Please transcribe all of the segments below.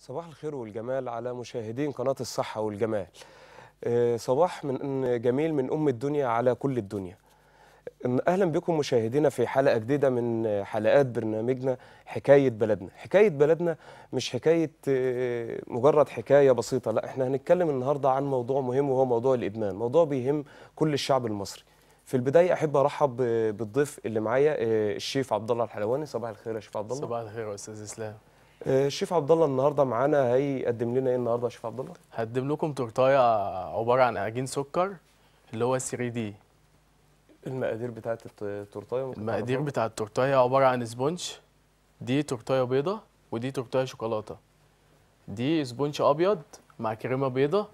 صباح الخير والجمال على مشاهدين قناة الصحة والجمال آه، صباح من جميل من أم الدنيا على كل الدنيا أهلا بكم مشاهدينا في حلقة جديدة من حلقات برنامجنا حكاية بلدنا حكاية بلدنا مش حكاية آه، مجرد حكاية بسيطة لا احنا هنتكلم النهاردة عن موضوع مهم وهو موضوع الإدمان موضوع بيهم كل الشعب المصري في البدايه احب ارحب بالضيف اللي معايا آه، الشيف عبد الله الحلواني صباح الخير يا شيف عبد الله صباح الخير يا استاذ اسلام الشيف آه، عبد الله النهارده معانا هيقدم لنا ايه النهارده يا شيف عبد الله؟ هقدم لكم تورتايه عباره عن عجين سكر اللي هو 3 دي المقادير بتاعه التورتايه المقادير بتاعه التورتايه عباره عن سبونج دي تورتايه بيضه ودي تورتايه شوكولاته دي سبونج ابيض مع كريمه بيضه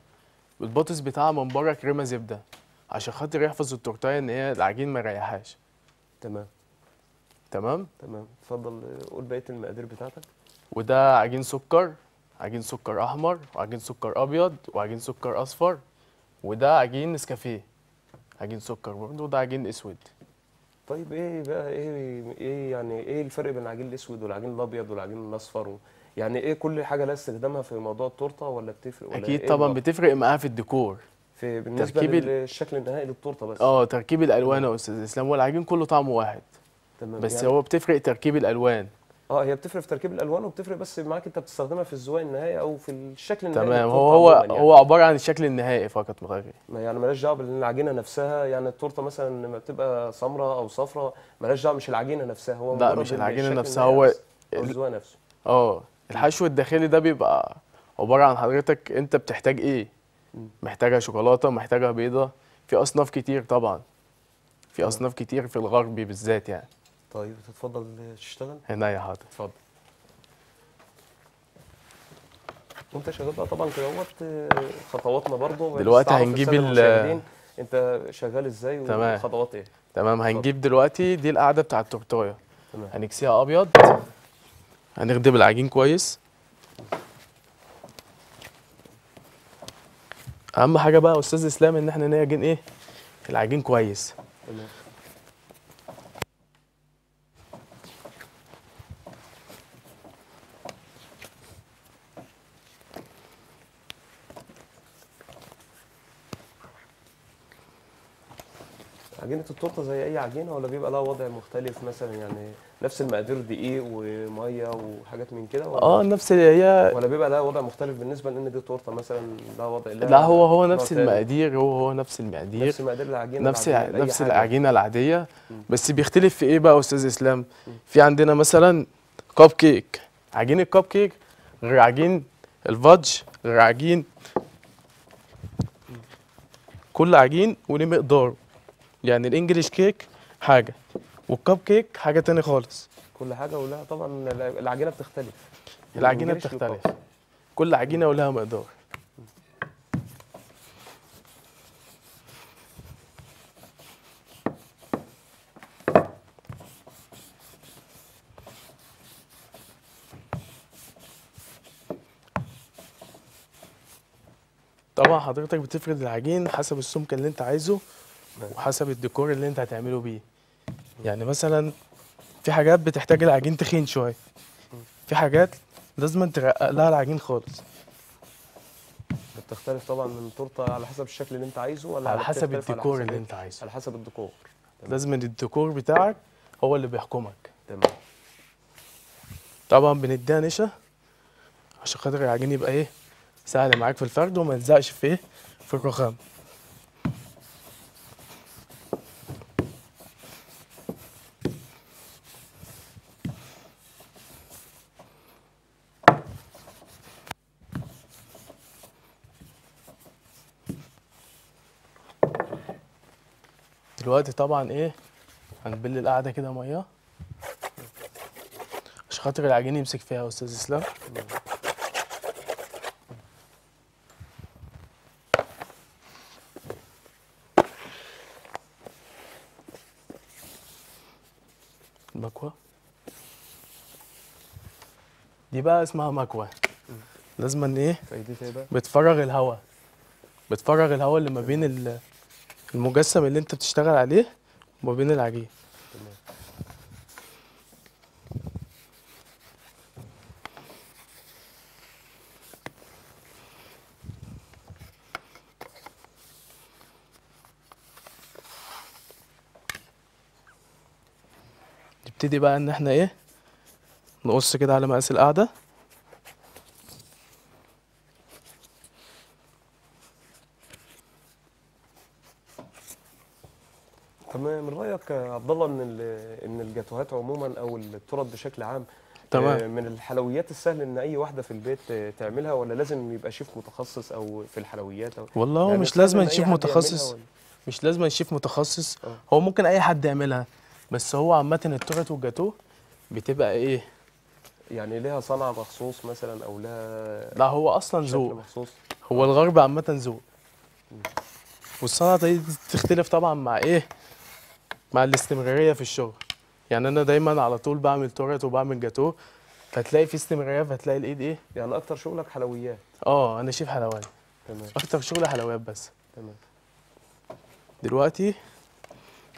والبطس بتاعها من بره كريمه زبده عشان خاطر يحفظ التورتايه ان هي العجين ما يريحهاش تمام تمام تمام اتفضل قول بقيه المقادير بتاعتك وده عجين سكر عجين سكر احمر وعجين سكر ابيض وعجين سكر اصفر وده عجين نسكافيه عجين سكر برضه وده عجين اسود طيب ايه بقى ايه ايه يعني ايه الفرق بين العجين الاسود والعجين الابيض والعجين الاصفر يعني ايه كل حاجه لها استخدامها في موضوع التورته ولا بتفرق ولا اكيد إيه طبعا بتفرق معاها في الديكور في بالنسبه تركيب للشكل النهائي للتورته بس اه تركيب الالوان يا استاذ اسلام هو العجين كله طعمه واحد تمام بس يعني... هو بتفرق تركيب الالوان اه هي بتفرق في تركيب الالوان وبتفرق بس معاك انت بتستخدمها في الزوايا النهائي او في الشكل النهائي تمام هو هو يعني. هو عباره عن الشكل النهائي فقط ما يعني مالهاش دعوه بالعجينه نفسها يعني التورته مثلا لما بتبقى سمراء او صفراء مالهاش دعوه مش العجينه نفسها هو لا مش العجينه نفسها هو الزوايا نفسه اه الحشو الداخلي ده بيبقى عباره عن حضرتك انت بتحتاج ايه محتاجه شوكولاته محتاجه بيضه في اصناف كتير طبعا في اصناف كتير في الغربي بالذات يعني طيب تتفضل تشتغل هنا حاضر اتفضل وانت شغال بقى طبعا كدهوت خطواتنا برضو دلوقتي هنجيب ال انت شغال ازاي وخطوات ايه تمام هنجيب دلوقتي دي القاعده بتاعت التورتايه هنكسيها ابيض هنخدم العجين كويس اهم حاجه بقى يا استاذ اسلام ان احنا نعجن ايه العجين كويس تمام عجينه التورته زي اي عجينه ولا بيبقى لها وضع مختلف مثلا يعني نفس المقادير دقيق وميه وحاجات من كده ولا اه نفس هي ولا بيبقى لها وضع مختلف بالنسبه لان دي تورته مثلا لها وضع لا هو هو نفس المقادير هو هو نفس المقادير نفس مقادير العجينه نفس العجينة نفس العجينه العاديه م. بس بيختلف في ايه بقى يا استاذ اسلام م. في عندنا مثلا كاب كيك عجينه كاب كيك غير عجين الفادج غير عجين كل عجين وليه مقداره يعني الانجليش كيك حاجه والكب كيك حاجه تاني خالص كل حاجه ولها طبعا العجينه بتختلف العجينه بتختلف كل عجينه ولها مقدار طبعا حضرتك بتفرد العجين حسب السمكه اللي انت عايزه وحسب الديكور اللي انت هتعمله بيه يعني مثلا في حاجات بتحتاج العجين تخين شويه في حاجات لازم ترقق لها العجين خالص بتختلف طبعا من تورته على حسب الشكل اللي انت عايزه ولا على حسب الديكور اللي ايه؟ انت عايزه على حسب الديكور لازم الديكور بتاعك هو اللي بيحكمك تمام طبعا بنديها نشا عشان خاطر العجين يبقى ايه سهل معاك في الفرد وما يلزقش في ايه في الرخام دلوقتي طبعا ايه هنبل القعده كده ميه عشان خاطر العجين يمسك فيها يا استاذ اسلام المكوه دي بقى اسمها مكوه لازم ان ايه بتفرغ الهواء بتفرغ الهواء اللي ما بين المجسم اللي انت بتشتغل عليه وما بين العجين نبتدي بقى ان احنا ايه نقص كده على مقاس القاعده الفطورات بشكل عام تمام آه، من الحلويات السهل ان اي واحده في البيت آه، تعملها ولا لازم يبقى شيف متخصص او في الحلويات أو والله هو يعني مش لازم شيف متخصص مش لازم شيف متخصص آه. هو ممكن اي حد يعملها بس هو عامه التورت والجاتوه بتبقى ايه يعني ليها صنعه مخصوص مثلا او لها لا هو اصلا ذوق هو الغرب عامه ذوق والصنعه دي تختلف طبعا مع ايه مع الاستمراريه في الشغل يعني انا دايما على طول بعمل تورت وبعمل جاتوه فتلاقي في استمراريه فتلاقي الايد ايه يعني اكتر شغلك حلويات اه انا شيف حلواني تمام اكتر شغل حلويات بس تمام دلوقتي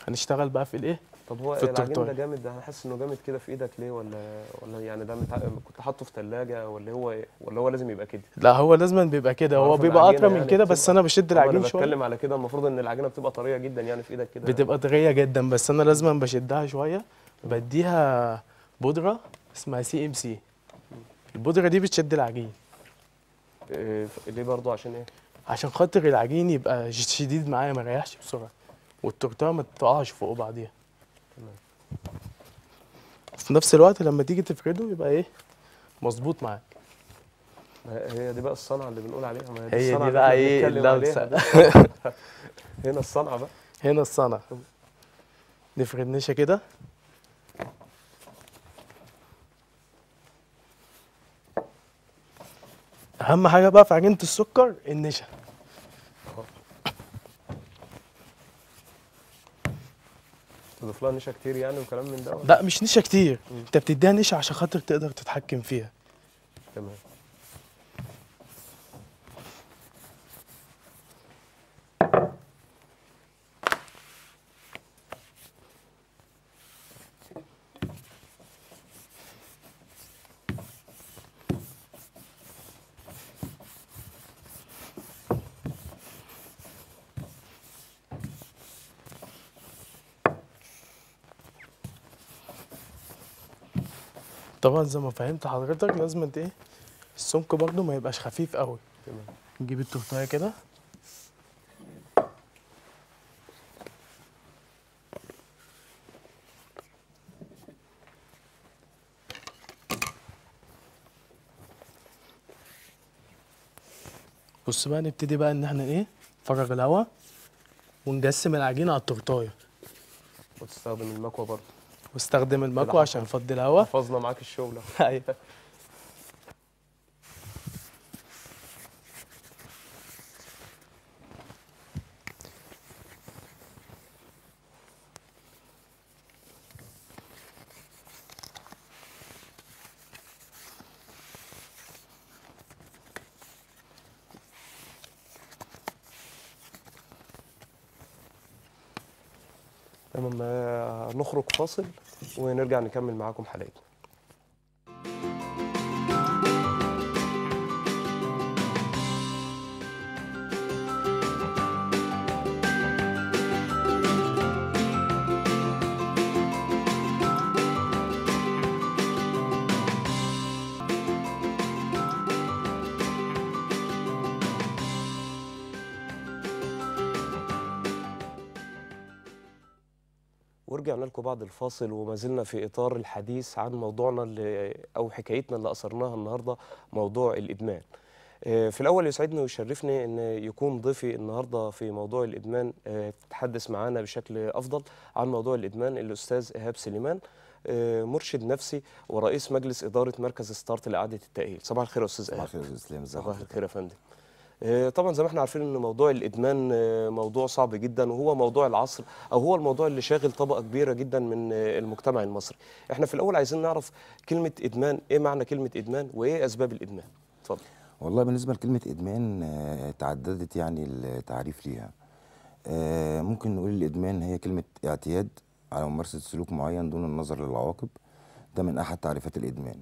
هنشتغل بقى في الايه طب هو العجين ده جامد ده انا حاسس انه جامد كده في ايدك ليه ولا ولا يعني ده متع... كنت حاطه في ثلاجه ولا هو ولا هو لازم يبقى كده؟ لا هو لازم بيبقى كده هو بيبقى اطرى من يعني كده بس انا بشد العجين شويه انا بتكلم على كده المفروض ان العجينه بتبقى طريه جدا يعني في ايدك كده بتبقى طريه جدا بس انا لازم بشدها شويه بديها بودره اسمها سي ام سي البودره دي بتشد العجين إيه ليه برضه عشان ايه؟ عشان خاطر العجين يبقى شديد معايا ما يريحش بسرعه والتورته ما تقعش فوق بعضيها في نفس الوقت لما تيجي تفرده يبقى ايه مظبوط معاك هي دي بقى الصنعه اللي بنقول عليها ما هي دي, دي بقى ايه اللمسه هنا الصنعه بقى هنا الصنعه نفرد نشا كده اهم حاجه بقى في عجينه السكر النشا تضيف لها نشا كتير يعني وكلام من ده لا مش نشا كتير انت بتديها نشا عشان خاطر تقدر تتحكم فيها تمام طبعا زي ما فهمت حضرتك لازم انت ايه السمك برضو ما يبقاش خفيف قوي تمام نجيب التورتايه كده بص بقى نبتدي بقى ان احنا ايه نفرغ الهواء ونقسم العجينه على التورتايه وتستخدم المكوه برضه واستخدم المكوى عشان نفضي الهواء حفظنا معاك الشغلة ايوه تمام آه، نخرج فاصل ونرجع نكمل معاكم حلقتنا بعد الفاصل وما زلنا في إطار الحديث عن موضوعنا اللي أو حكايتنا اللي أثرناها النهاردة موضوع الإدمان آه، في الأول يسعدني ويشرفني أن يكون ضيفي النهاردة في موضوع الإدمان آه، تتحدث معانا بشكل أفضل عن موضوع الإدمان الأستاذ إيهاب سليمان آه، مرشد نفسي ورئيس مجلس إدارة مركز ستارت لإعادة التأهيل صباح الخير يا أستاذ إيهاب صباح الخير يا أستاذ صباح الخير يا فندم آه، طبعا زي ما احنا عارفين ان موضوع الادمان آه، موضوع صعب جدا وهو موضوع العصر او هو الموضوع اللي شاغل طبقه كبيره جدا من آه، المجتمع المصري احنا في الاول عايزين نعرف كلمه ادمان ايه معنى كلمه ادمان وايه اسباب الادمان اتفضل والله بالنسبه لكلمه ادمان تعددت يعني التعريف ليها ممكن نقول الادمان هي كلمه اعتياد على ممارسه سلوك معين دون النظر للعواقب ده من احد تعريفات الادمان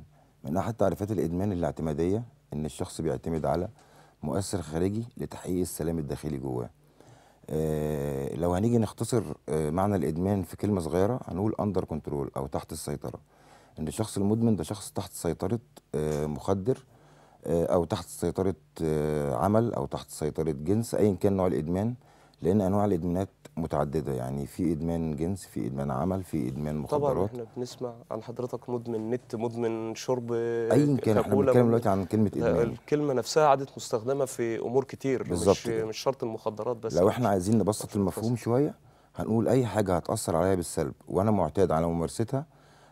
من احد تعريفات الادمان الاعتماديه ان الشخص بيعتمد على مؤثر خارجي لتحقيق السلام الداخلي جواه آه لو هنيجي نختصر آه معنى الادمان في كلمه صغيره هنقول اندر كنترول او تحت السيطره ان الشخص المدمن ده شخص تحت سيطره آه مخدر آه، او تحت سيطره آه، عمل او تحت سيطره جنس ايا كان نوع الادمان لان انواع الادمانات متعدده يعني في ادمان جنس في ادمان عمل في ادمان مخدرات طبعا احنا بنسمع عن حضرتك مدمن نت مدمن شرب ايا كان احنا بنتكلم دلوقتي عن كلمه آه، ادمان الكلمه نفسها عادت مستخدمه في امور كتير مش كده. مش شرط المخدرات بس لو احنا عايزين نبسط المفهوم شويه هنقول اي حاجه هتاثر عليا بالسلب وانا معتاد على ممارستها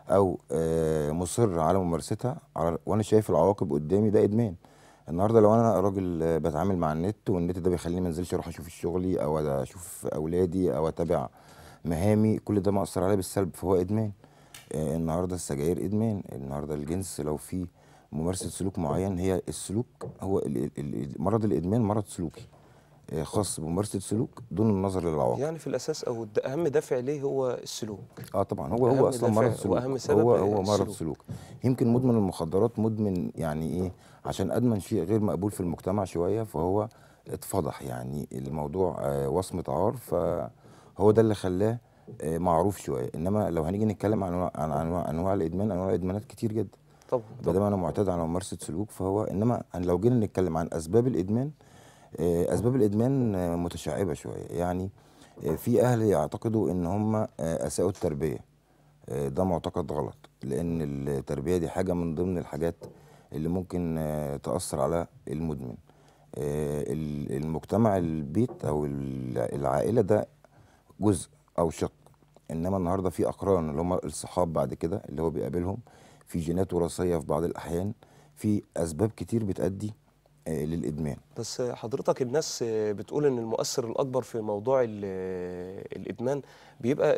او آه، مصر على ممارستها وانا شايف العواقب قدامي ده ادمان النهارده لو انا راجل بتعامل مع النت والنت ده بيخليني ما انزلش اروح اشوف شغلي او اشوف اولادي او اتابع مهامي كل ده مأثر عليا بالسلب فهو ادمان آه، النهارده السجاير ادمان النهارده الجنس لو في ممارسه سلوك معين هي السلوك هو مرض الادمان مرض سلوكي خاص بممارسه السلوك دون النظر للعواقب يعني في الاساس او اهم دافع ليه هو السلوك اه طبعا هو هو اصلا مرض سلوك واهم سبب هو هو مرض سلوك يمكن مدمن المخدرات مدمن يعني ايه عشان ادمن شيء غير مقبول في المجتمع شويه فهو اتفضح يعني الموضوع آه وصمه عار فهو ده اللي خلاه آه معروف شويه انما لو هنيجي نتكلم عن عن انواع, أنواع الادمان انواع الادمانات كتير جدا طبعا بدل ما انا معتاد على ممارسه سلوك فهو انما لو جينا نتكلم عن اسباب الادمان آه، اسباب الادمان آه، متشعبه شويه يعني آه، في اهل يعتقدوا ان هم اساءوا التربيه ده معتقد غلط لان التربيه دي حاجه من ضمن الحاجات اللي ممكن تاثر على المدمن المجتمع البيت او العائله ده جزء او شق انما النهارده في اقران اللي هم الصحاب بعد كده اللي هو بيقابلهم في جينات وراثيه في بعض الاحيان في اسباب كتير بتادي آه، للادمان بس حضرتك الناس بتقول ان المؤثر الاكبر في موضوع الادمان بيبقى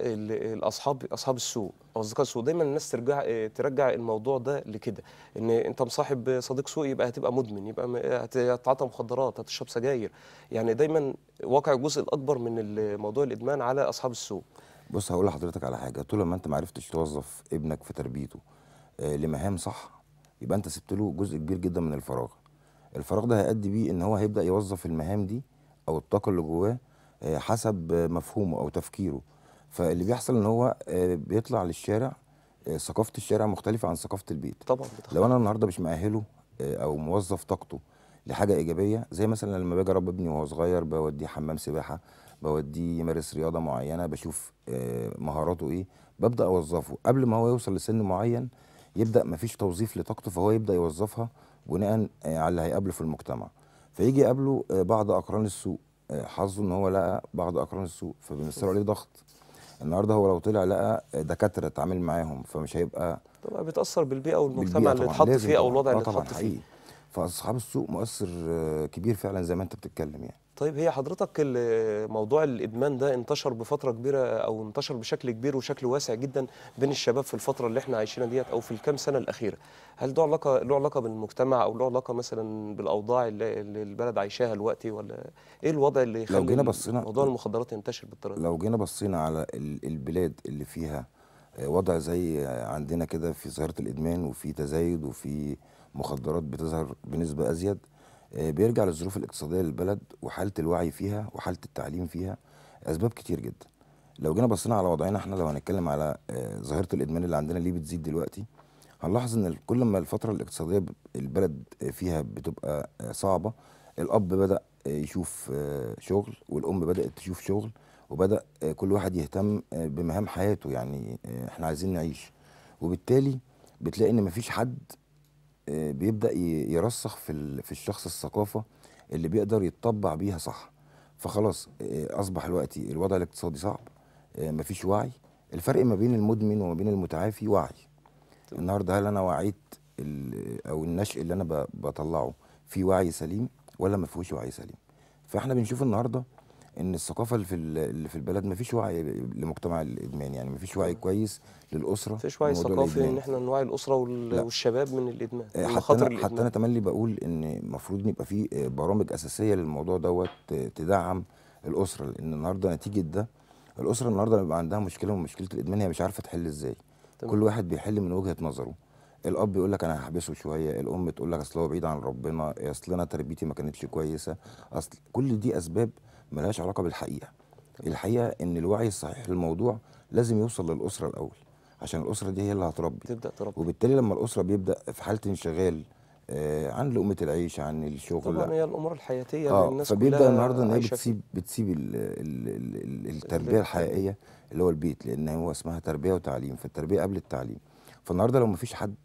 الاصحاب اصحاب السوق اصدقاء السوق دايما الناس ترجع ترجع الموضوع ده لكده ان انت مصاحب صديق سوق يبقى هتبقى مدمن يبقى هتتعاطى مخدرات هتشرب سجاير يعني دايما واقع الجزء الاكبر من موضوع الادمان على اصحاب السوق بص هقول لحضرتك على حاجه طول ما انت ما عرفتش توظف ابنك في تربيته آه، لمهام صح يبقى انت سبت له جزء كبير جدا من الفراغ الفراغ ده هيأدي بيه ان هو هيبدا يوظف المهام دي او الطاقه اللي جواه آه، حسب مفهومه او تفكيره فاللي بيحصل ان هو آه، بيطلع للشارع آه، ثقافه الشارع مختلفه عن ثقافه البيت طبعا بتخلص. لو انا النهارده مش مأهله او موظف طاقته لحاجه ايجابيه زي مثلا لما باجي اربي ابني وهو صغير بوديه حمام سباحه بوديه يمارس رياضه معينه بشوف مهاراته ايه ببدا اوظفه قبل ما هو يوصل لسن معين يبدا مفيش توظيف لطاقته فهو يبدا يوظفها بناء آه، على اللي هيقابله في المجتمع فيجي يقابله آه، بعض اقران السوق آه، حظه ان هو لقى بعض اقران السوق فبيمثلوا عليه ضغط النهارده هو لو طلع لقى دكاتره اتعامل معاهم فمش هيبقى طبعا بيتاثر بالبيئه والمجتمع اللي اتحط فيه او الوضع اللي اتحط فيه فاصحاب السوق مؤثر كبير فعلا زي ما انت بتتكلم يعني طيب هي حضرتك موضوع الادمان ده انتشر بفتره كبيره او انتشر بشكل كبير وشكل واسع جدا بين الشباب في الفتره اللي احنا عايشينها ديت او في الكام سنه الاخيره هل ده علاقه له علاقه بالمجتمع او له علاقه مثلا بالاوضاع اللي البلد عايشاها دلوقتي ولا ايه الوضع اللي يخلي لو جينا بصينا موضوع المخدرات ينتشر بالطريقه لو جينا بصينا على البلاد اللي فيها آه، وضع زي عندنا كده في ظاهره الادمان وفي تزايد وفي مخدرات بتظهر بنسبه ازيد آه، بيرجع للظروف الاقتصاديه للبلد وحاله الوعي فيها وحاله التعليم فيها اسباب كتير جدا لو جينا بصينا على وضعنا احنا لو هنتكلم على آه، ظاهره الادمان اللي عندنا ليه بتزيد دلوقتي هنلاحظ ان كل ما الفتره الاقتصاديه البلد آه، فيها بتبقى صعبه الاب بدا يشوف شغل والام بدات تشوف شغل وبدا كل واحد يهتم بمهام حياته يعني احنا عايزين نعيش وبالتالي بتلاقي ان مفيش حد آه، بيبدا يرسخ في في الشخص الثقافه اللي بيقدر يتطبع بيها صح فخلاص آه، اصبح الوقت الوضع الاقتصادي صعب آه، مفيش وعي الفرق ما بين المدمن وما بين المتعافي وعي النهارده هل انا وعيت او النشء اللي انا بطلعه في وعي سليم ولا ما فيهوش وعي سليم فاحنا بنشوف النهارده ان الثقافه اللي في اللي في البلد ما فيش وعي لمجتمع الادمان يعني ما فيش وعي كويس للاسره ما فيش وعي ثقافي ان احنا نوعي الاسره والشباب من الادمان آه، من حتى أنا الإدمان. حتى انا تملي بقول ان المفروض يبقى في آه، برامج اساسيه للموضوع دوت آه، تدعم الاسره لان النهارده نتيجه ده الاسره النهارده بيبقى عندها مشكله ومشكله الادمان هي مش عارفه تحل ازاي طبعا. كل واحد بيحل من وجهه نظره الاب يقول لك انا هحبسه شويه الام تقول لك اصل هو بعيد عن ربنا اصل انا تربيتي ما كانتش كويسه اصل كل دي اسباب ملهاش علاقه بالحقيقه الحقيقه ان الوعي الصحيح للموضوع لازم يوصل للاسره الاول عشان الاسره دي هي اللي هتربي تبدا تربي وبالتالي لما الاسره بيبدا في حاله انشغال آه عن لقمه العيش عن الشغل طبعا هي الامور الحياتيه آه الناس فبيبدا النهارده ان هي بتسيب بتسيب الـ الـ الـ التربيه الحقيقيه اللي هو البيت لان هو اسمها تربيه وتعليم فالتربيه قبل التعليم فالنهارده لو ما فيش حد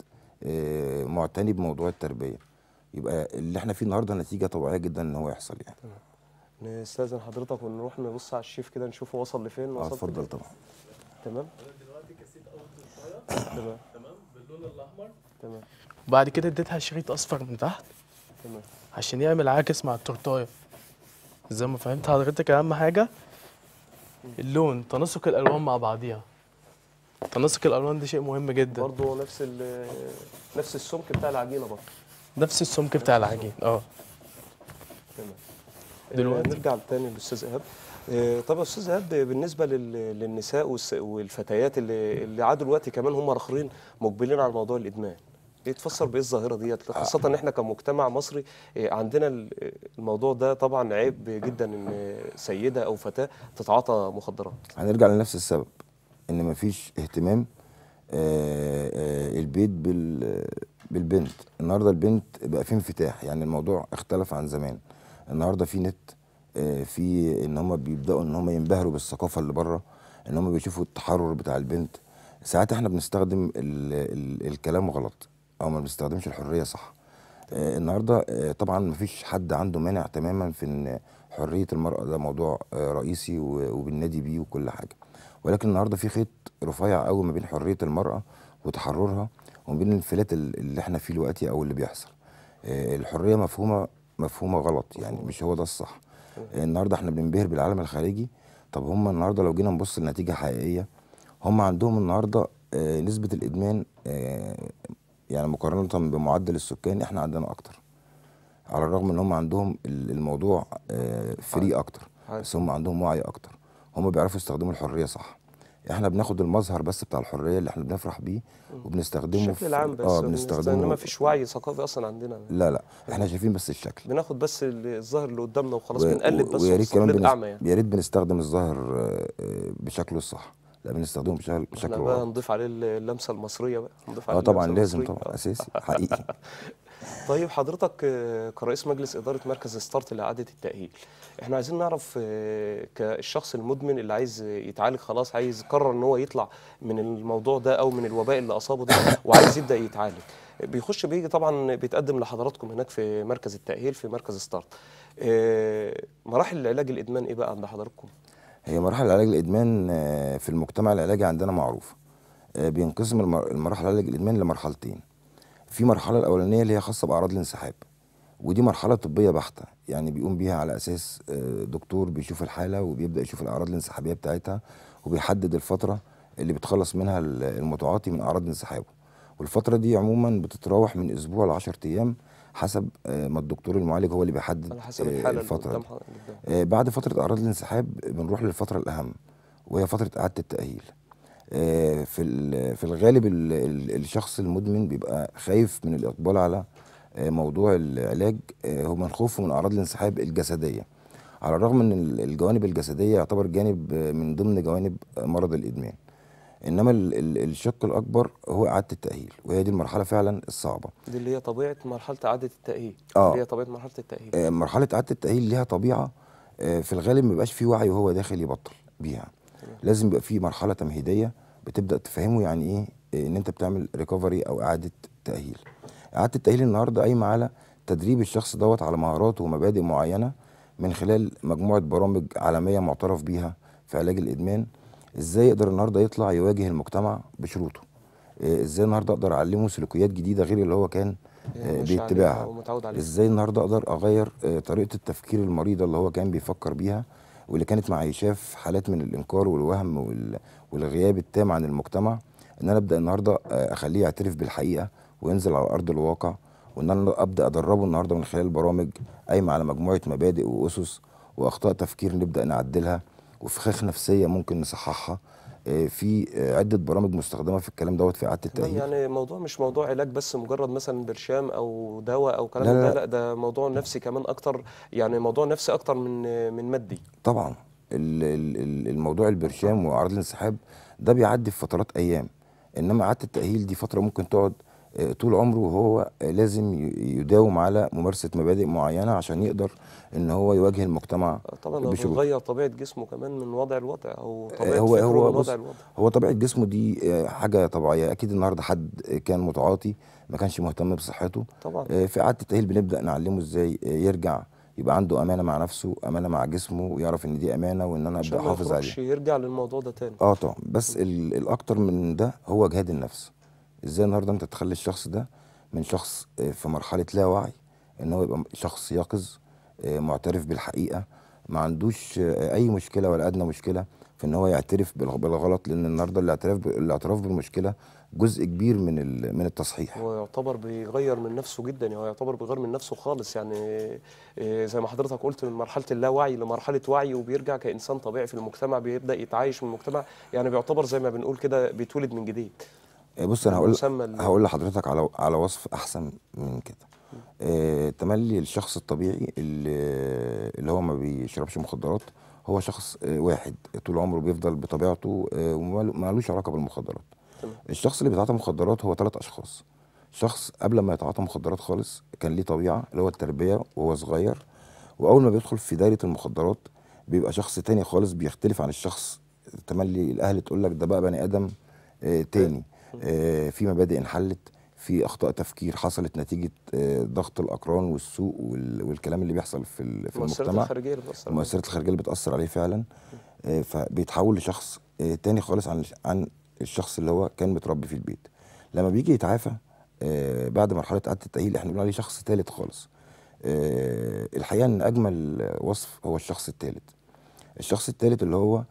آه معتني بموضوع التربيه يبقى اللي احنا فيه النهارده نتيجه طبيعيه جدا ان هو يحصل يعني نستاذن حضرتك ونروح نبص على الشيف كده نشوفه وصل لفين وصل آه، اتفضل طبعا تمام دلوقتي اول تمام تمام باللون الاحمر تمام وبعد كده اديتها شريط اصفر من تحت تمام عشان يعمل عاكس مع التورتايه زي ما فهمت حضرتك اهم حاجه اللون تناسق الالوان مع بعضيها تناسق الالوان ده شيء مهم جدا برضه نفس نفس السمك بتاع العجينه برضه نفس السمك بتاع العجين اه تمام دلوقتي آه، نرجع تاني للاستاذ ايهاب آه، طب يا استاذ ايهاب بالنسبه للنساء والفتيات اللي اللي عادوا دلوقتي كمان هم راخرين مقبلين على موضوع الادمان ايه يتفسر بايه الظاهره ديت خاصه ان آه. احنا كمجتمع مصري عندنا الموضوع ده طبعا عيب جدا ان سيده او فتاه تتعاطى مخدرات هنرجع لنفس السبب ان مفيش اهتمام البيت بالبنت النهارده البنت بقى في انفتاح يعني الموضوع اختلف عن زمان النهارده في نت آه، في ان هم بيبداوا ان هم ينبهروا بالثقافه اللي بره ان هم بيشوفوا التحرر بتاع البنت ساعات احنا بنستخدم الـ الـ الكلام غلط او ما بنستخدمش الحريه صح آه، النهارده آه، طبعا ما فيش حد عنده مانع تماما في ان حريه المراه ده موضوع رئيسي وبننادي بيه وكل حاجه ولكن النهارده في خيط رفيع قوي ما بين حريه المراه وتحررها وما بين الانفلات اللي احنا فيه دلوقتي او اللي بيحصل الحريه مفهومه مفهومه غلط يعني مش هو ده الصح النهارده احنا بننبهر بالعالم الخارجي طب هم النهارده لو جينا نبص لنتيجه حقيقيه هم عندهم النهارده آه، نسبه الادمان آه، يعني مقارنه بمعدل السكان احنا عندنا اكتر على الرغم ان هم عندهم الموضوع فري آه، اكتر بس هم عندهم وعي اكتر هم بيعرفوا يستخدموا الحريه صح احنا بناخد المظهر بس بتاع الحريه اللي احنا بنفرح بيه وبنستخدمه بشكل العام آه، بس اه بنستخدمه ما فيش وعي ثقافي اصلا عندنا لا لا احنا شايفين بس الشكل بناخد بس الظاهر اللي قدامنا وخلاص بنقلد بس ويا ريت كمان يعني. يا ريت بنستخدم الظاهر آه، آه، بشكله الصح لا بنستخدمه بشكل بشكل بقى نضيف عليه اللمسه المصريه بقى نضيف عليه اه طبعا لازم طبعا اساسي حقيقي طيب حضرتك آه، كرئيس مجلس اداره مركز ستارت لاعاده التاهيل احنا عايزين نعرف آه، كالشخص المدمن اللي عايز يتعالج خلاص عايز قرر ان هو يطلع من الموضوع ده او من الوباء اللي اصابه ده وعايز يبدا يتعالج بيخش بيجي طبعا بيتقدم لحضراتكم هناك في مركز التاهيل في مركز ستارت آه، مراحل العلاج الادمان ايه بقى عند حضراتكم هي مراحل علاج الادمان في المجتمع العلاجي عندنا معروفه بينقسم المراحل العلاج الادمان لمرحلتين في مرحله الاولانيه اللي هي خاصه باعراض الانسحاب ودي مرحله طبيه بحته يعني بيقوم بيها على اساس آه، دكتور بيشوف الحاله وبيبدا يشوف الاعراض الانسحابيه بتاعتها وبيحدد الفتره اللي بتخلص منها المتعاطي من اعراض انسحابه والفتره دي عموما بتتراوح من اسبوع ل 10 ايام حسب آه، ما الدكتور المعالج هو اللي بيحدد حسب الحالة الفتره اللي دي. آه، بعد فتره اعراض الانسحاب بنروح للفتره الاهم وهي فتره اعاده التاهيل آه، في في الغالب الشخص المدمن بيبقى خايف من الاقبال على آه، موضوع العلاج هو آه، من خوفه من اعراض الانسحاب الجسديه على الرغم ان الجوانب الجسديه يعتبر جانب من ضمن جوانب مرض الادمان انما الشق الاكبر هو اعاده التاهيل وهي دي المرحله فعلا الصعبه دي اللي هي طبيعه مرحله اعاده التاهيل آه. اللي هي طبيعه مرحله التاهيل مرحله اعاده التاهيل ليها طبيعه في الغالب ما بيبقاش في وعي وهو داخل يبطل بيها لازم يبقى في مرحله تمهيديه بتبدا تفهمه يعني ايه ان انت بتعمل ريكفري او اعاده تاهيل اعاده التاهيل النهارده قايمه على تدريب الشخص دوت على مهارات ومبادئ معينه من خلال مجموعه برامج عالميه معترف بيها في علاج الادمان ازاي يقدر النهارده يطلع يواجه المجتمع بشروطه آه، ازاي النهارده اقدر اعلمه سلوكيات جديده غير اللي هو كان آه، يعني بيتبعها ازاي النهارده اقدر اغير آه، طريقه التفكير المريضه اللي هو كان بيفكر بيها واللي كانت معيشاه في حالات من الانكار والوهم والغياب التام عن المجتمع ان انا ابدا النهارده آه، اخليه يعترف بالحقيقه وينزل على ارض الواقع وان انا ابدا ادربه النهارده من خلال برامج قايمه على مجموعه مبادئ واسس واخطاء تفكير نبدا نعدلها وفخاخ نفسيه ممكن نصححها آه، في آه، عده برامج مستخدمه في الكلام دوت في اعاده التاهيل يعني موضوع مش موضوع علاج بس مجرد مثلا برشام او دواء او كلام لا لا ده لا ده موضوع نفسي كمان اكتر يعني موضوع نفسي اكتر من من مادي طبعا الموضوع البرشام وعرض الانسحاب ده بيعدي في فترات ايام انما اعاده التاهيل دي فتره ممكن تقعد طول عمره هو لازم يداوم على ممارسه مبادئ معينه عشان يقدر ان هو يواجه المجتمع طبعا هو بيغير طبيعه جسمه كمان من وضع الوضع او آه، طبيعه هو هو من وضع الوضع هو طبيعه جسمه دي آه، حاجه طبيعيه اكيد النهارده حد كان متعاطي ما كانش مهتم بصحته طبعا آه، في قعده التاهيل بنبدا نعلمه ازاي يرجع يبقى عنده امانه مع نفسه امانه مع جسمه ويعرف ان دي امانه وان انا ابدا احافظ عليها عشان ما يرجع للموضوع ده تاني اه طبعا بس الاكتر من ده هو جهاد النفس ازاي النهارده انت تخلي الشخص ده من شخص آه، في مرحله لا وعي ان هو يبقى شخص يقظ آه، معترف بالحقيقه ما عندوش آه، اي مشكله ولا ادنى مشكله في ان هو يعترف بالغلط لان النهارده الاعتراف الاعتراف بالمشكله جزء كبير من من التصحيح هو يعتبر بيغير من نفسه جدا يعني هو يعني يعتبر بيغير من نفسه خالص يعني زي ما حضرتك قلت من مرحله اللاوعي لمرحله وعي وبيرجع كانسان طبيعي في المجتمع بيبدا يتعايش من المجتمع يعني بيعتبر زي ما بنقول كده بيتولد من جديد آه، بص انا هقول هقول لحضرتك على على وصف احسن من كده آه، تملي الشخص الطبيعي اللي, اللي هو ما بيشربش مخدرات هو شخص آه، واحد طول عمره بيفضل بطبيعته ومالوش علاقه بالمخدرات الشخص اللي بيتعاطى مخدرات هو ثلاث اشخاص شخص قبل ما يتعاطى مخدرات خالص كان ليه طبيعه اللي هو التربيه وهو صغير واول ما بيدخل في دايره المخدرات بيبقى شخص تاني خالص بيختلف عن الشخص تملي الاهل تقول لك ده بقى بني ادم تاني آه، في مبادئ انحلت في اخطاء تفكير حصلت نتيجه آه، ضغط الاقران والسوق والكلام اللي بيحصل في في المجتمع الخارجيه اللي بتاثر المؤثرات الخارجيه اللي بتاثر عليه فعلا آه، فبيتحول لشخص تاني خالص عن عن الشخص اللي هو كان متربي في البيت لما بيجي يتعافى بعد مرحله اعاده التاهيل احنا بنقول عليه شخص تالت خالص الحقيقه ان اجمل وصف هو الشخص التالت الشخص التالت اللي هو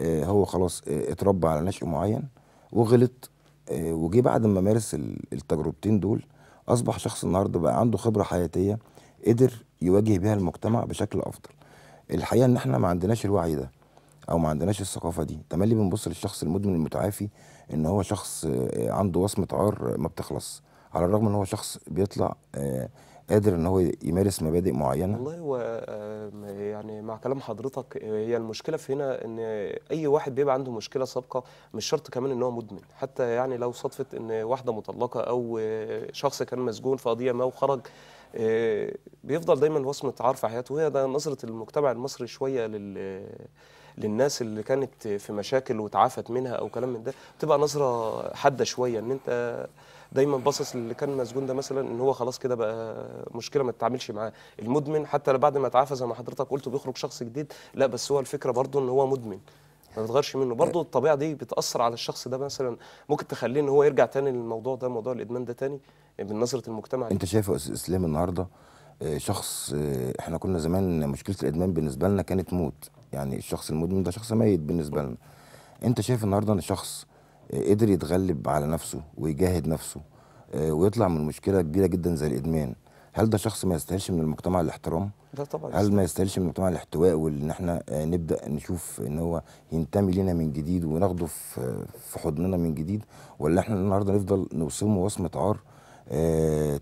هو خلاص اتربى على نشء معين وغلط آه، وجي بعد ما مارس التجربتين دول اصبح شخص النهارده بقى عنده خبره حياتيه قدر يواجه بيها المجتمع بشكل افضل الحقيقه ان احنا ما عندناش الوعي ده او ما عندناش الثقافه دي تملي بنبص للشخص المدمن المتعافي ان هو شخص آه، عنده وصمه عار ما بتخلص على الرغم ان هو شخص بيطلع آه، قادر ان هو يمارس مبادئ معينه والله هو يعني مع كلام حضرتك هي المشكله في هنا ان اي واحد بيبقى عنده مشكله سابقه مش شرط كمان ان هو مدمن حتى يعني لو صدفت ان واحده مطلقه او شخص كان مسجون في قضيه ما وخرج آه، بيفضل دايما وصمه عار في حياته وهي ده نظره المجتمع المصري شويه لل للناس اللي كانت في مشاكل وتعافت منها او كلام من ده بتبقى نظره حاده شويه ان انت دايما باصص اللي كان مسجون ده مثلا ان هو خلاص كده بقى مشكله ما تتعاملش معاه المدمن حتى بعد ما اتعافى زي ما حضرتك قلت بيخرج شخص جديد لا بس هو الفكره برضه ان هو مدمن ما بتغيرش منه برضه الطبيعه دي بتاثر على الشخص ده مثلا ممكن تخليه ان هو يرجع تاني للموضوع ده موضوع الادمان ده تاني من نظره المجتمع انت شايف يا استاذ اسلام النهارده آه، شخص آه، احنا كنا زمان مشكله الادمان بالنسبه لنا كانت موت يعني الشخص المدمن ده شخص ميت بالنسبه لنا انت شايف النهارده ان شخص قدر يتغلب على نفسه ويجاهد نفسه آه، ويطلع من مشكله كبيره جدا زي الادمان هل ده شخص ما يستاهلش من المجتمع الاحترام؟ لا طبعا هل ما يستاهلش من المجتمع الاحتواء وان احنا آه، نبدا نشوف ان هو ينتمي لنا من جديد وناخده آه، في حضننا من جديد ولا احنا النهارده نفضل نوصمه وصمه عار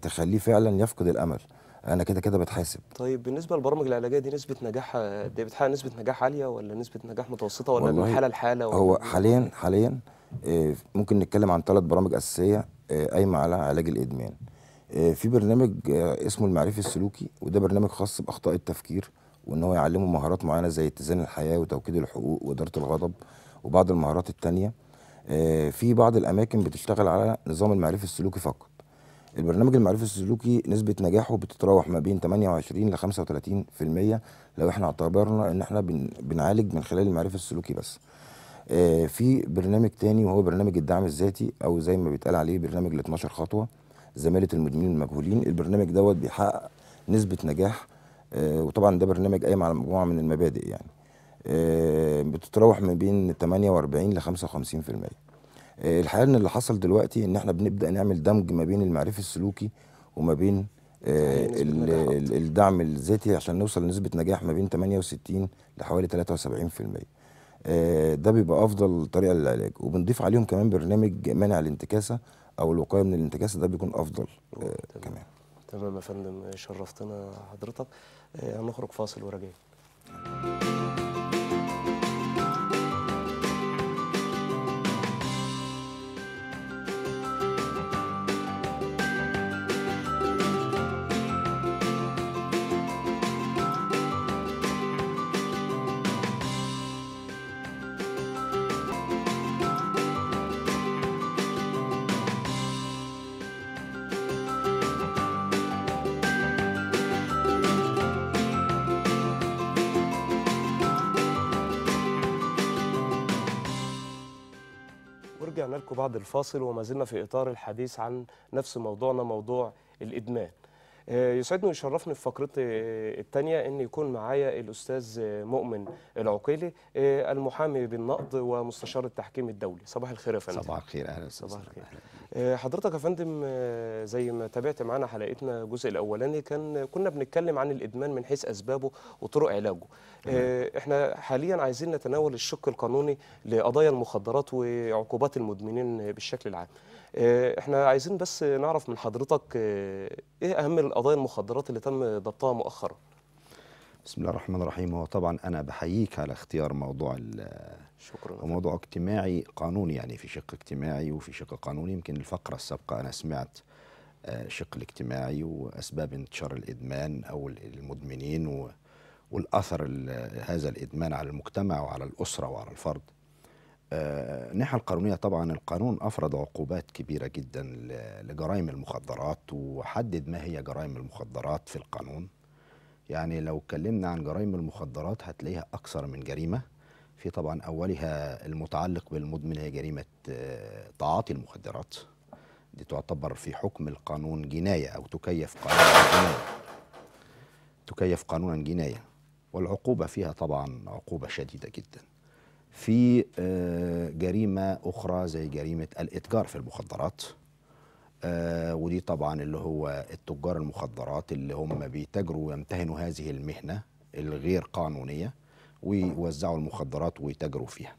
تخليه فعلا يفقد الامل انا كده كده بتحاسب طيب بالنسبه للبرامج العلاجيه دي نسبه نجاحها دي بتحقق نسبه نجاح عاليه ولا نسبه نجاح متوسطه ولا من حاله لحاله هو حاليا حاليا آه، ممكن نتكلم عن ثلاث برامج اساسيه آه، قايمه على علاج الادمان آه، في برنامج اسمه المعرفي السلوكي وده برنامج خاص باخطاء التفكير وان هو يعلمه مهارات معينه زي اتزان الحياه وتوكيد الحقوق واداره الغضب وبعض المهارات التانيه في بعض الاماكن بتشتغل على نظام المعرفي السلوكي فقط البرنامج المعرفي السلوكي نسبة نجاحه بتتراوح ما بين 28 ل 35% لو احنا اعتبرنا ان احنا بنعالج من خلال المعرفة السلوكي بس. آه، في برنامج تاني وهو برنامج الدعم الذاتي او زي ما بيتقال عليه برنامج ال 12 خطوه زماله المدمنين المجهولين البرنامج دوت بيحقق نسبه نجاح آه، وطبعا ده برنامج قايم على مجموعه من المبادئ يعني آه، بتتراوح ما بين 48 ل 55% الحقيقه ان اللي حصل دلوقتي ان احنا بنبدا نعمل دمج ما بين المعرفي السلوكي وما بين الدعم الذاتي عشان نوصل لنسبه نجاح ما بين 68 لحوالي 73% آه، ده بيبقى افضل طريقه للعلاج وبنضيف عليهم كمان برنامج منع الانتكاسه او الوقايه من الانتكاسه ده بيكون افضل آه، تمام. كمان تمام يا فندم شرفتنا حضرتك آه، هنخرج فاصل وراجعين الفاصل وما زلنا في إطار الحديث عن نفس موضوعنا موضوع الإدمان آه، يسعدني ويشرفني في فقرتي آه، الثانيه ان يكون معايا الاستاذ مؤمن العقيلي آه، المحامي بالنقد ومستشار التحكيم الدولي صباح الخير يا فندم صباح الخير اهلا صباح الخير أهل. آه، حضرتك يا فندم آه، زي ما تابعت معانا حلقتنا الجزء الاولاني كان كنا بنتكلم عن الادمان من حيث اسبابه وطرق علاجه آه، مم. احنا حاليا عايزين نتناول الشق القانوني لقضايا المخدرات وعقوبات المدمنين بالشكل العام احنا عايزين بس نعرف من حضرتك ايه اهم القضايا المخدرات اللي تم ضبطها مؤخرا بسم الله الرحمن الرحيم هو طبعا انا بحييك على اختيار موضوع شكرا وموضوع اجتماعي قانوني يعني في شق اجتماعي وفي شق قانوني يمكن الفقره السابقه انا سمعت آه، شق الاجتماعي واسباب انتشار الادمان او المدمنين والاثر هذا الادمان على المجتمع وعلى الاسره وعلى الفرد. آه، الناحيه القانونيه طبعا القانون افرض عقوبات كبيره جدا لجرائم المخدرات وحدد ما هي جرائم المخدرات في القانون. يعني لو اتكلمنا عن جرائم المخدرات هتلاقيها أكثر من جريمة في طبعا أولها المتعلق بالمدمن هي جريمة آه، تعاطي المخدرات دي تعتبر في حكم القانون جناية أو تكيف قانونا جناية تكيف قانونا جناية والعقوبة فيها طبعا عقوبة شديدة جدا في آه، جريمة أخرى زي جريمة الإتجار في المخدرات آه ودي طبعا اللي هو التجار المخدرات اللي هم بيتاجروا ويمتهنوا هذه المهنه الغير قانونيه ويوزعوا المخدرات ويتاجروا فيها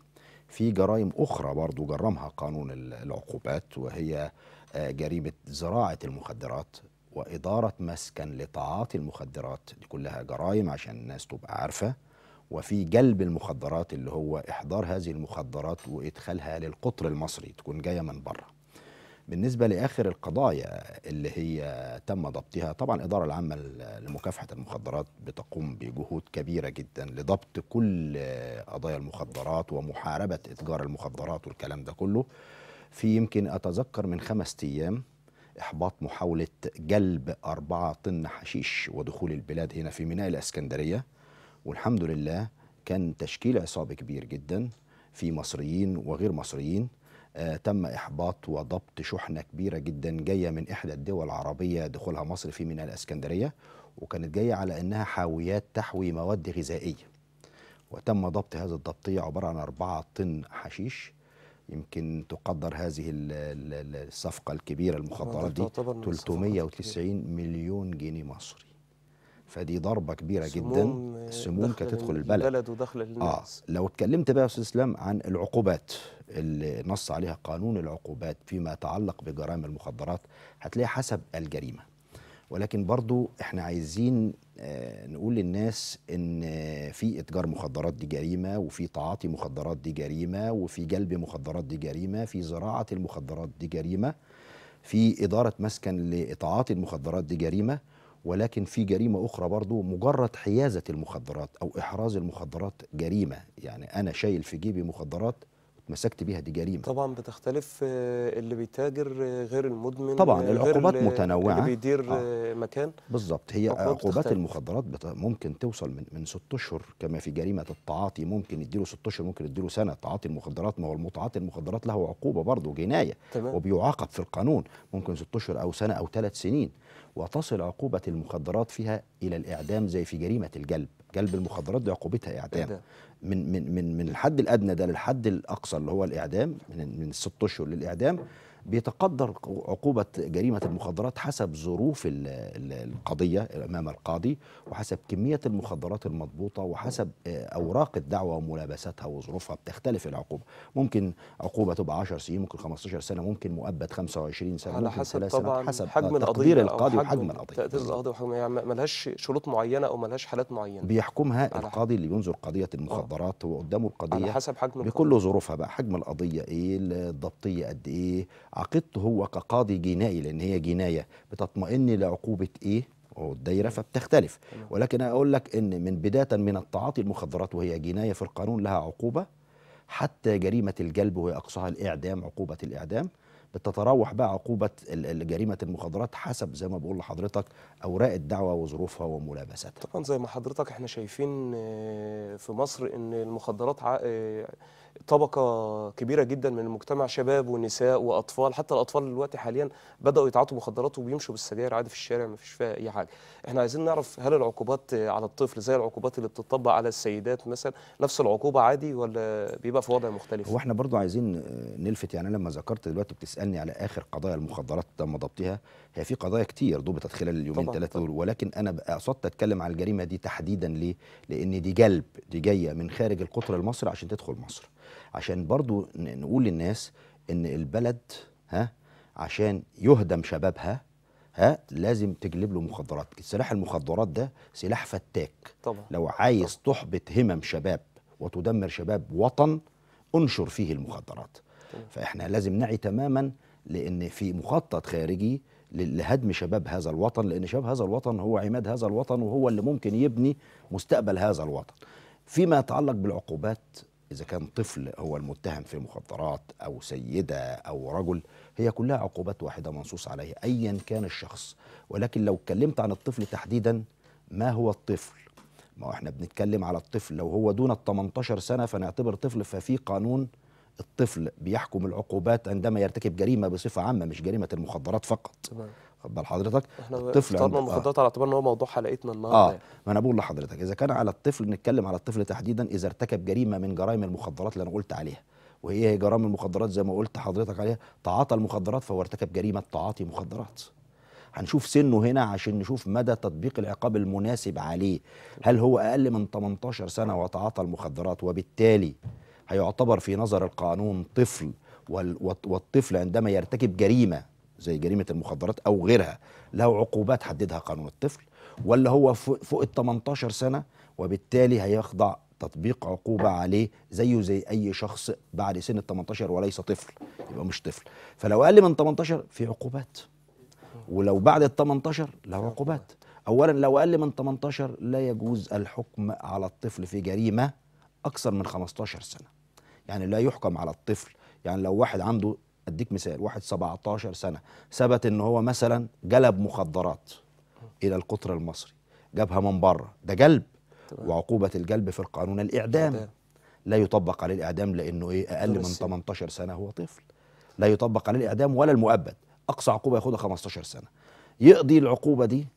في جرائم اخرى برضو جرمها قانون العقوبات وهي آه جريمه زراعه المخدرات واداره مسكن لتعاطي المخدرات دي كلها جرائم عشان الناس تبقى عارفه وفي جلب المخدرات اللي هو احضار هذه المخدرات وادخالها للقطر المصري تكون جايه من بره بالنسبه لاخر القضايا اللي هي تم ضبطها طبعا الاداره العامه لمكافحه المخدرات بتقوم بجهود كبيره جدا لضبط كل قضايا المخدرات ومحاربه اتجار المخدرات والكلام ده كله في يمكن اتذكر من خمس ايام احباط محاوله جلب أربعة طن حشيش ودخول البلاد هنا في ميناء الاسكندريه والحمد لله كان تشكيل عصابه كبير جدا في مصريين وغير مصريين آه، تم إحباط وضبط شحنة كبيرة جدا جاية من إحدى الدول العربية دخولها مصر في ميناء الإسكندرية وكانت جاية على أنها حاويات تحوي مواد غذائية وتم ضبط هذه الضبطية عبارة عن أربعة طن حشيش يمكن تقدر هذه الصفقة الكبيرة المخدرات دي 390 مليون جنيه مصري فدي ضربه كبيره سموم جدا آه، السموم كانت تدخل البلد البلد ودخل آه، الناس اه لو اتكلمت بقى يا استاذ اسلام عن العقوبات اللي نص عليها قانون العقوبات فيما يتعلق بجرائم المخدرات هتلاقي حسب الجريمه ولكن برضو احنا عايزين آه، نقول للناس ان في اتجار مخدرات دي جريمه وفي تعاطي مخدرات دي جريمه وفي جلب مخدرات دي جريمه في زراعه المخدرات دي جريمه في اداره مسكن لتعاطي المخدرات دي جريمه ولكن في جريمة أخرى برضو مجرد حيازة المخدرات أو إحراز المخدرات جريمة يعني أنا شايل في جيبي مخدرات اتمسكت بيها دي جريمه طبعا بتختلف آه، اللي بيتاجر آه، غير المدمن طبعا آه، غير العقوبات متنوعه اللي بيدير آه. مكان بالظبط هي عقوبات المخدرات ممكن توصل من من ست اشهر كما في جريمه التعاطي ممكن يديله ست اشهر ممكن يديله سنه تعاطي المخدرات ما هو المتعاطي المخدرات له عقوبه برضه جنايه تمام. وبيعاقب في القانون ممكن ست اشهر او سنه او ثلاث سنين وتصل عقوبة المخدرات فيها إلى الإعدام زي في جريمة الجلب جلب المخدرات دي عقوبتها إعدام إيه من من من من الحد الأدنى ده للحد الأقصى اللي هو الإعدام من من الست أشهر للإعدام بيتقدر عقوبة جريمة المخدرات حسب ظروف القضية أمام القاضي وحسب كمية المخدرات المضبوطة وحسب آه، أوراق الدعوة وملابساتها وظروفها بتختلف العقوبة ممكن عقوبة تبقى 10 سنين ممكن 15 سنة ممكن مؤبد 25 سنة على حسب طبعا حسب حجم تقدير القاضي وحجم القضية تقدير القاضي وحجم يعني ملهاش شروط معينة أو ملهاش حالات معينة بيحكمها القاضي اللي بينظر قضية آه. المخدرات وقدامه القضية على حسب حجم بكل ظروفها بقى حجم القضية إيه الضبطية قد إيه عقدته هو كقاضي جنائي لان هي جنايه بتطمئن لعقوبه ايه والدايره فبتختلف ولكن اقول لك ان من بدايه من التعاطي المخدرات وهي جنايه في القانون لها عقوبه حتى جريمه الجلب وهي اقصاها الاعدام عقوبه الاعدام بتتراوح بقى عقوبة جريمة المخدرات حسب زي ما بقول لحضرتك أوراق الدعوة وظروفها وملابساتها طبعا زي ما حضرتك احنا شايفين آه، في مصر ان المخدرات آه، طبقة كبيرة جدا من المجتمع شباب ونساء وأطفال حتى الأطفال دلوقتي حاليا بدأوا يتعاطوا مخدرات وبيمشوا بالسجاير عادي في الشارع ما فيش فيها أي حاجة احنا عايزين نعرف هل العقوبات على الطفل زي العقوبات اللي بتطبق على السيدات مثلا نفس العقوبة عادي ولا بيبقى في وضع مختلف هو احنا برضو عايزين نلفت يعني لما ذكرت دلوقتي بتسألني على آخر قضايا المخدرات تم ضبطها هي في قضايا كتير ضبطت خلال اليومين ثلاثة دول ولكن أنا قصدت أتكلم على الجريمة دي تحديدا ليه؟ لأن دي جلب دي جاية من خارج القطر المصري عشان تدخل مصر عشان برضو نقول للناس ان البلد ها عشان يهدم شبابها ها لازم تجلب له مخدرات سلاح المخدرات ده سلاح فتاك طبعا. لو عايز طبعا. تحبط همم شباب وتدمر شباب وطن انشر فيه المخدرات طبعا. فاحنا لازم نعي تماما لان في مخطط خارجي لهدم شباب هذا الوطن لان شباب هذا الوطن هو عماد هذا الوطن وهو اللي ممكن يبني مستقبل هذا الوطن فيما يتعلق بالعقوبات إذا كان طفل هو المتهم في مخدرات أو سيدة أو رجل هي كلها عقوبات واحدة منصوص عليها أيا كان الشخص ولكن لو اتكلمت عن الطفل تحديدا ما هو الطفل ما احنا بنتكلم على الطفل لو هو دون ال 18 سنة فنعتبر طفل ففي قانون الطفل بيحكم العقوبات عندما يرتكب جريمة بصفة عامة مش جريمة المخدرات فقط خد بال حضرتك الطفل اخترنا المخدرات آه. على اعتبار ان هو موضوع حلقتنا النهارده اه يعني. ما انا بقول لحضرتك اذا كان على الطفل نتكلم على الطفل تحديدا اذا ارتكب جريمه من جرائم المخدرات اللي انا قلت عليها وهي هي جرائم المخدرات زي ما قلت حضرتك عليها تعاطى المخدرات فهو ارتكب جريمه تعاطي مخدرات هنشوف سنه هنا عشان نشوف مدى تطبيق العقاب المناسب عليه هل هو اقل من 18 سنه وتعاطى المخدرات وبالتالي هيعتبر في نظر القانون طفل والطفل عندما يرتكب جريمه زي جريمه المخدرات او غيرها له عقوبات حددها قانون الطفل ولا هو فوق ال 18 سنه وبالتالي هيخضع تطبيق عقوبة عليه زيه زي أي شخص بعد سن ال 18 وليس طفل يبقى مش طفل فلو أقل من 18 في عقوبات ولو بعد ال 18 له عقوبات أولا لو أقل من 18 لا يجوز الحكم على الطفل في جريمة أكثر من 15 سنة يعني لا يحكم على الطفل يعني لو واحد عنده اديك مثال واحد 17 سنه ثبت ان هو مثلا جلب مخدرات الى القطر المصري جابها من بره ده جلب وعقوبه الجلب في القانون الاعدام لا يطبق عليه الاعدام لانه ايه اقل من 18 سنه هو طفل لا يطبق عليه الاعدام ولا المؤبد اقصى عقوبه ياخدها 15 سنه يقضي العقوبه دي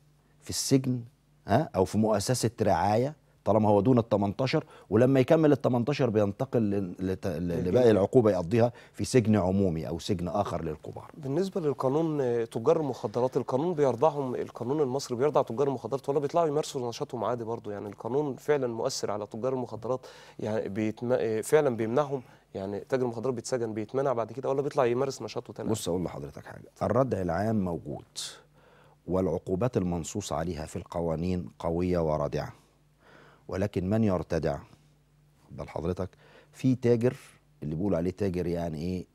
في السجن ها او في مؤسسه رعايه طالما هو دون ال 18 ولما يكمل ال 18 بينتقل لباقي العقوبه يقضيها في سجن عمومي او سجن اخر للكبار. بالنسبه للقانون آه، تجار المخدرات القانون بيرضعهم القانون المصري بيرضع تجار المخدرات ولا بيطلعوا يمارسوا نشاطهم عادي برضه يعني القانون فعلا مؤثر على تجار المخدرات يعني بيتم... آه، فعلا بيمنعهم يعني تاجر المخدرات بيتسجن بيتمنع بعد كده ولا بيطلع يمارس نشاطه تاني بص اقول لحضرتك حاجه الردع العام موجود والعقوبات المنصوص عليها في القوانين قويه ورادعه ولكن من يرتدع بل حضرتك في تاجر اللي بيقولوا عليه تاجر يعني ايه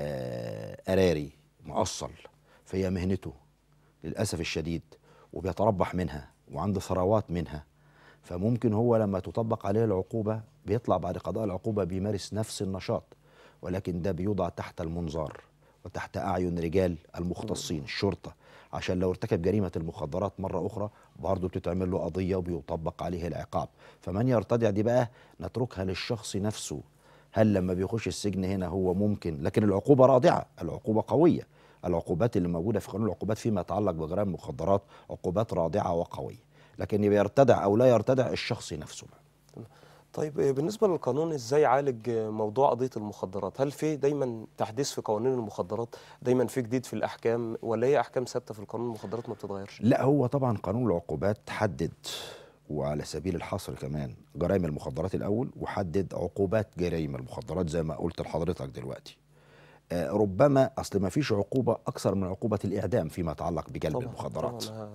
آه اراري مؤصل فهي مهنته للأسف الشديد وبيتربح منها وعنده ثروات منها فممكن هو لما تطبق عليه العقوبة بيطلع بعد قضاء العقوبة بيمارس نفس النشاط ولكن ده بيوضع تحت المنظار وتحت أعين رجال المختصين الشرطة عشان لو ارتكب جريمه المخدرات مره اخرى برضه بتتعمل له قضيه وبيطبق عليه العقاب فمن يرتدع دي بقى نتركها للشخص نفسه هل لما بيخش السجن هنا هو ممكن لكن العقوبه رادعه العقوبه قويه العقوبات اللي موجوده في قانون العقوبات فيما يتعلق بجرائم المخدرات عقوبات رادعه وقويه لكن يرتدع او لا يرتدع الشخص نفسه بقى. طيب بالنسبة للقانون ازاي عالج موضوع قضية المخدرات هل في دايما تحديث في قوانين المخدرات دايما في جديد في الأحكام ولا هي أحكام ثابتة في القانون المخدرات ما بتتغيرش لا هو طبعا قانون العقوبات حدد وعلى سبيل الحصر كمان جرائم المخدرات الأول وحدد عقوبات جرائم المخدرات زي ما قلت لحضرتك دلوقتي آه، ربما أصل ما فيش عقوبة أكثر من عقوبة الإعدام فيما يتعلق بجلب طبعا المخدرات طبعا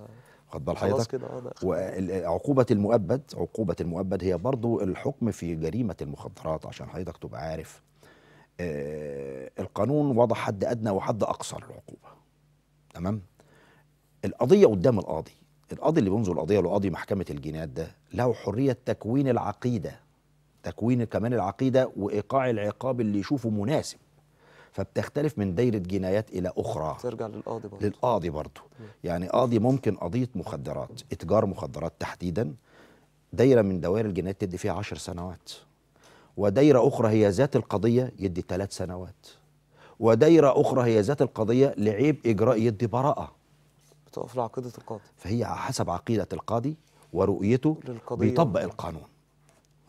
واخد بال حضرتك كده آه، وعقوبه المؤبد عقوبه المؤبد هي برضو الحكم في جريمه المخدرات عشان حضرتك تبقى عارف آه، القانون وضع حد ادنى وحد اقصى للعقوبه تمام القضيه قدام القاضي القاضي اللي بينظر القضيه له قاضي محكمه الجنايات ده له حريه تكوين العقيده تكوين كمان العقيده وايقاع العقاب اللي يشوفه مناسب فبتختلف من دايره جنايات الى اخرى ترجع للقاضي برضه للقاضي برضه يعني قاضي ممكن قضيه مخدرات اتجار مخدرات تحديدا دايره من دوائر الجنايات تدي فيها 10 سنوات ودايره اخرى هي ذات القضيه يدي ثلاث سنوات ودايره اخرى هي ذات القضيه لعيب اجراء يدي براءه بتقف لعقيده القاضي فهي حسب عقيده القاضي ورؤيته بيطبق القانون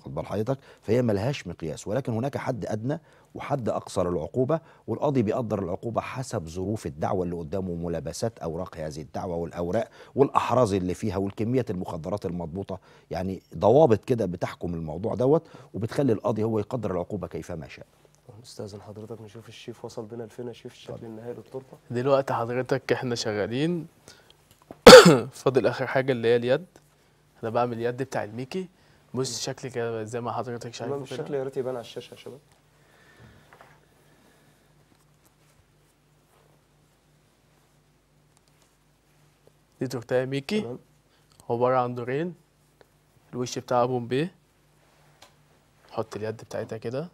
خد بال حضرتك فهي ملهاش مقياس ولكن هناك حد ادنى وحد اقصى للعقوبه والقاضي بيقدر العقوبه حسب ظروف الدعوه اللي قدامه وملابسات اوراق هذه الدعوه والاوراق والاحراز اللي فيها والكميه المخدرات المضبوطه يعني ضوابط كده بتحكم الموضوع دوت وبتخلي القاضي هو يقدر العقوبه كيفما شاء استاذن حضرتك نشوف الشيف وصل بنا لفين شيف الشكل النهائي للتورته دلوقتي حضرتك احنا شغالين فاضل اخر حاجه اللي هي اليد انا بعمل اليد بتاع الميكي بص شكلي كده زي ما حضرتك شايفه كده شكلي يا ريت يبان على الشاشه يا شباب دي تورتايا ميكي عباره عن دورين الوش بتاع بومبي حط اليد بتاعتها كده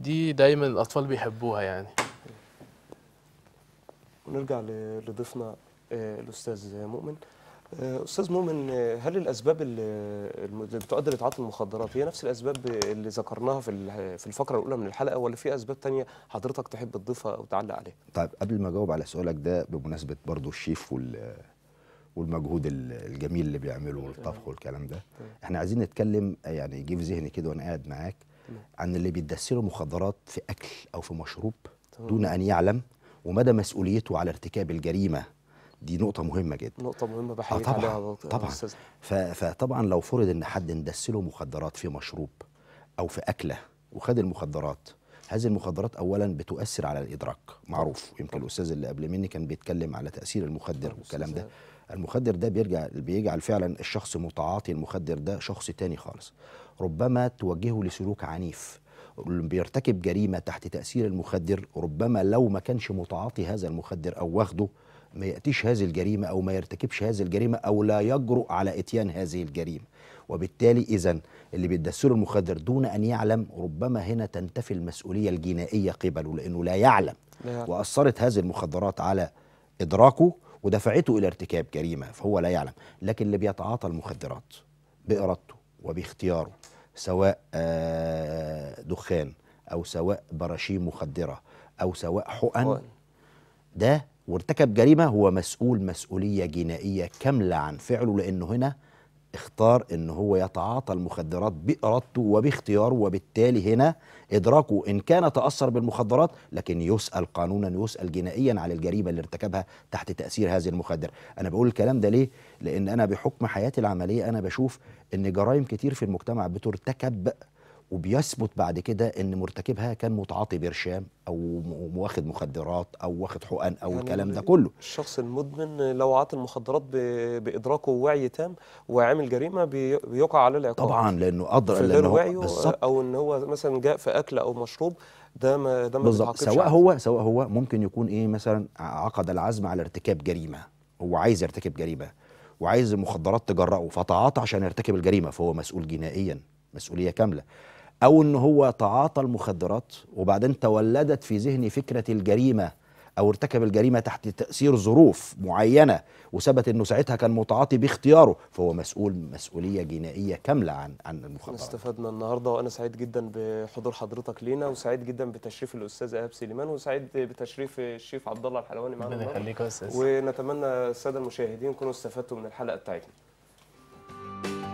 دي دايما الاطفال بيحبوها يعني ونرجع لضيفنا آه، الاستاذ مؤمن استاذ مؤمن هل الاسباب اللي بتؤدي لتعاطي المخدرات هي نفس الاسباب اللي ذكرناها في في الفقره الاولى من الحلقه ولا في اسباب ثانيه حضرتك تحب تضيفها او تعلق عليها؟ طيب قبل ما اجاوب على سؤالك ده بمناسبه برضو الشيف والمجهود الجميل اللي بيعمله والطبخ والكلام ده احنا عايزين نتكلم يعني جه في ذهني كده وانا قاعد معاك عن اللي بيدسروا مخدرات في اكل او في مشروب دون ان يعلم ومدى مسؤوليته على ارتكاب الجريمه دي نقطة مهمة جدا نقطة مهمة بحييك آه طبعا طبعا فطبعا لو فرض ان حد ندسله له مخدرات في مشروب او في اكله وخد المخدرات هذه المخدرات اولا بتؤثر على الادراك معروف يمكن الاستاذ اللي قبل مني كان بيتكلم على تاثير المخدر والكلام ده المخدر ده بيرجع بيجعل فعلا الشخص متعاطي المخدر ده شخص تاني خالص ربما توجهه لسلوك عنيف بيرتكب جريمه تحت تاثير المخدر ربما لو ما كانش متعاطي هذا المخدر او واخده ما يأتيش هذه الجريمة أو ما يرتكبش هذه الجريمة أو لا يجرؤ على إتيان هذه الجريمة وبالتالي إذا اللي بيدسله المخدر دون أن يعلم ربما هنا تنتفي المسؤولية الجنائية قبله لأنه لا يعلم وأثرت هذه المخدرات على إدراكه ودفعته إلى ارتكاب جريمة فهو لا يعلم لكن اللي بيتعاطى المخدرات بإرادته وباختياره سواء آه، دخان أو سواء براشيم مخدرة أو سواء حقن ده وارتكب جريمه هو مسؤول مسؤوليه جنائيه كامله عن فعله لانه هنا اختار ان هو يتعاطى المخدرات بارادته وباختياره وبالتالي هنا ادراكه ان كان تاثر بالمخدرات لكن يسال قانونا يسال جنائيا على الجريمه اللي ارتكبها تحت تاثير هذه المخدر انا بقول الكلام ده ليه لان انا بحكم حياتي العمليه انا بشوف ان جرائم كتير في المجتمع بترتكب وبيثبت بعد كده ان مرتكبها كان متعاطي برشام او واخد مخدرات او واخد حقن او يعني الكلام ده كله الشخص المدمن لو عاطي المخدرات بادراكه ووعي تام وعامل جريمه بيقع عليه العقاب طبعا لانه قدر في غير وعيه او ان هو مثلا جاء في اكل او مشروب ده ما ده ما بالظبط سواء هو سواء هو ممكن يكون ايه مثلا عقد العزم على ارتكاب جريمه هو عايز يرتكب جريمه وعايز المخدرات تجرأه فتعاطى عشان يرتكب الجريمه فهو مسؤول جنائيا مسؤوليه كامله أو أن هو تعاطى المخدرات وبعدين تولدت في ذهني فكرة الجريمة أو ارتكب الجريمة تحت تأثير ظروف معينة وثبت أنه ساعتها كان متعاطي باختياره فهو مسؤول مسؤولية جنائية كاملة عن عن المخدرات استفدنا النهاردة وأنا سعيد جدا بحضور حضرتك لينا وسعيد جدا بتشريف الأستاذ إيهاب سليمان وسعيد بتشريف الشيف عبد الله الحلواني معانا ربنا يخليك يا أستاذ ونتمنى السادة المشاهدين يكونوا استفدتوا من الحلقة بتاعتنا